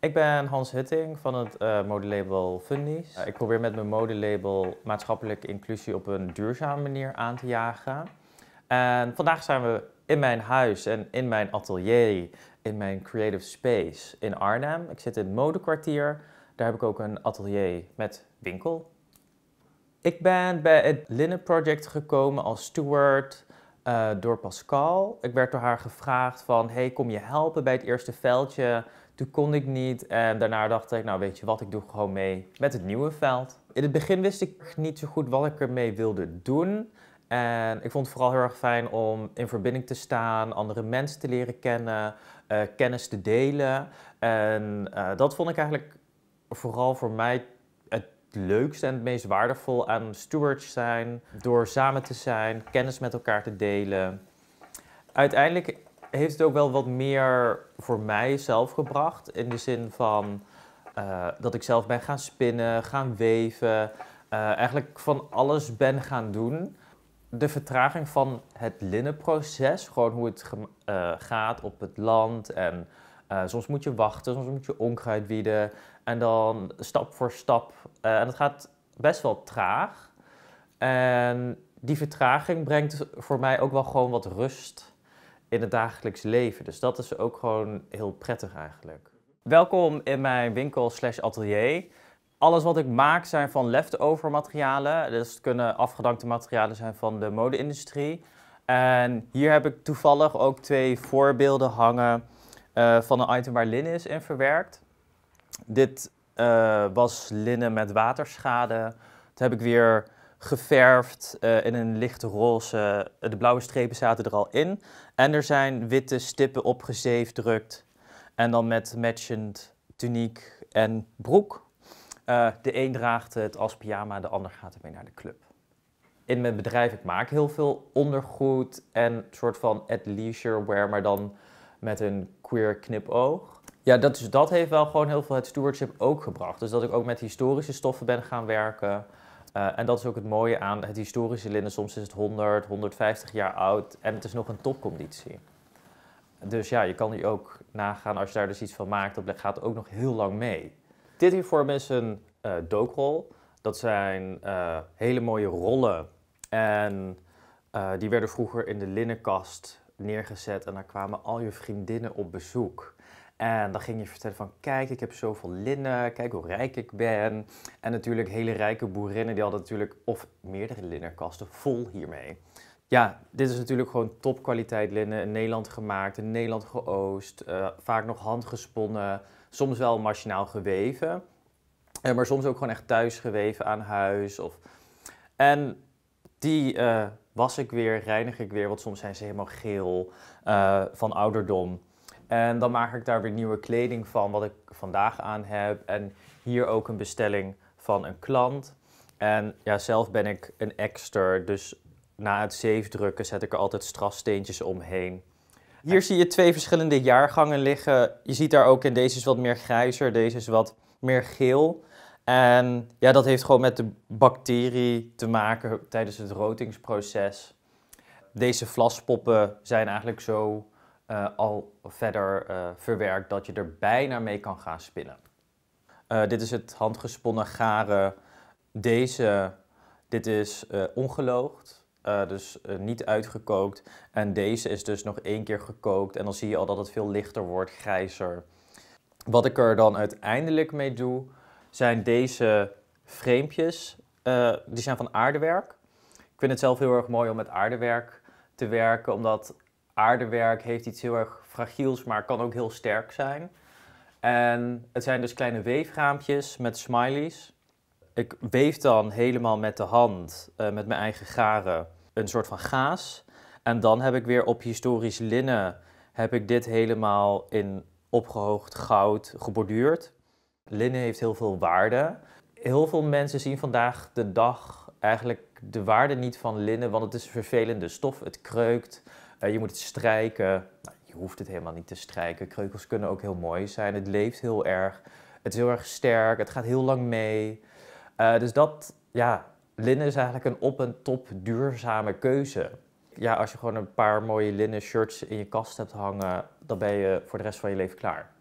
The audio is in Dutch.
Ik ben Hans Hutting van het uh, modelabel Fundies. Eh, ik probeer met mijn modelabel maatschappelijke inclusie op een duurzame manier aan te jagen. En vandaag zijn we in mijn huis en in mijn atelier, in mijn creative space in Arnhem. Ik zit in het modekwartier. Daar heb ik ook een atelier met winkel. Ik ben bij het Linnen Project gekomen als steward eh, door Pascal. Ik werd door haar gevraagd van, hey, kom je helpen bij het eerste veldje? Toen kon ik niet en daarna dacht ik, nou weet je wat, ik doe gewoon mee met het nieuwe veld. In het begin wist ik niet zo goed wat ik ermee wilde doen. En ik vond het vooral heel erg fijn om in verbinding te staan, andere mensen te leren kennen, eh, kennis te delen. En eh, dat vond ik eigenlijk vooral voor mij leukste en het meest waardevol aan stewards zijn. Door samen te zijn, kennis met elkaar te delen. Uiteindelijk heeft het ook wel wat meer voor mij zelf gebracht. In de zin van eh, dat ik zelf ben gaan spinnen, gaan weven. Eh, eigenlijk van alles ben gaan doen. De vertraging van het linnenproces, gewoon hoe het eh, gaat op het land en eh, soms moet je wachten, soms moet je onkruid bieden En dan stap voor stap. Eh, en het gaat best wel traag. En die vertraging brengt voor mij ook wel gewoon wat rust in het dagelijks leven. Dus dat is ook gewoon heel prettig eigenlijk. Welkom in mijn winkel slash atelier. Alles wat ik maak zijn van leftover materialen. Dus het kunnen afgedankte materialen zijn van de mode-industrie. En hier heb ik toevallig ook twee voorbeelden hangen eh, van een item waar linnen is in verwerkt. Dit eh, was linnen met waterschade. Dat heb ik weer geverfd eh, in een lichte roze. De blauwe strepen zaten er al in. En er zijn witte stippen opgezeefd drukt. En dan met matchend tuniek en broek. de een draagt het als pyjama, de ander gaat ermee naar de club in mijn bedrijf, ik maak heel veel ondergoed en soort van at leisure wear, maar dan met een knipoog. Ja, dat, dus dat heeft wel gewoon heel veel het stewardship ook gebracht. Dus dat ik ook met historische stoffen ben gaan werken. Eh, en dat is ook het mooie aan het historische linnen. Soms is het 100, 150 jaar oud en het is nog een topconditie. Dus ja, je kan die ook nagaan als je daar dus iets van maakt. Dat gaat ook nog heel lang mee. Dit hiervoor is een uh, eh, dookrol. Dat zijn eh, hele mooie rollen. En die werden vroeger in de linnenkast neergezet en daar kwamen al je vriendinnen op bezoek. En dan ging je vertellen van, kijk, ik heb zoveel linnen, kijk hoe rijk ik ben. En natuurlijk hele rijke boerinnen, die hadden natuurlijk, of meerdere linnenkasten vol hiermee. Ja, dit is natuurlijk gewoon topkwaliteit linnen, in Nederland gemaakt, in Nederland geoost, eh, vaak nog handgesponnen, soms wel machinaal geweven. Eh, maar soms ook gewoon echt thuis geweven aan huis. Of... En die eh, was ik weer, reinig ik weer, want soms zijn ze helemaal geel eh, van ouderdom. En dan maak ik daar weer nieuwe kleding van, wat ik vandaag aan heb. En hier ook een bestelling van een klant. En ja, zelf ben ik een exter, dus na het zeefdrukken zet ik er altijd strafsteentjes omheen. Hier zie je twee verschillende jaargangen liggen. Je ziet daar ook in deze is wat meer grijzer, deze is wat meer geel. En ja, dat heeft gewoon met de bacterie te maken tijdens het rotingsproces. Deze vlaspoppen zijn eigenlijk zo eh, al verder eh, verwerkt dat je er bijna mee kan gaan spinnen. Eh, dit is het handgesponnen garen. Deze, dit is ongeloogd, dus niet uitgekookt. En deze is dus nog één keer gekookt en dan zie je al dat het veel lichter wordt, grijzer. Wat ik er dan uiteindelijk mee doe, zijn deze framepjes, eh, die zijn van aardewerk. Ik vind het zelf heel erg mooi om met aardewerk te werken, omdat aardewerk heeft iets heel erg fragiels, maar kan ook heel sterk zijn. En het zijn dus kleine weefraampjes met smileys. Ik weef dan helemaal met de hand, eh, met mijn eigen garen, een soort van gaas. En dan heb ik weer op historisch linnen, heb ik dit helemaal in opgehoogd goud geborduurd. Linnen heeft heel veel waarde. Heel veel mensen zien vandaag de dag eigenlijk de waarde niet van linnen, want het is een vervelende stof. Het kreukt, eh, je moet het strijken. Nou, je hoeft het helemaal niet te strijken. Kreukels kunnen ook heel mooi zijn. Het leeft heel erg. Het is heel erg sterk. Het gaat heel lang mee. Eh, dus dat, ja, linnen is eigenlijk een op en top duurzame keuze. Ja, als je gewoon een paar mooie linnen shirts in je kast hebt hangen, dan ben je voor de rest van je leven klaar.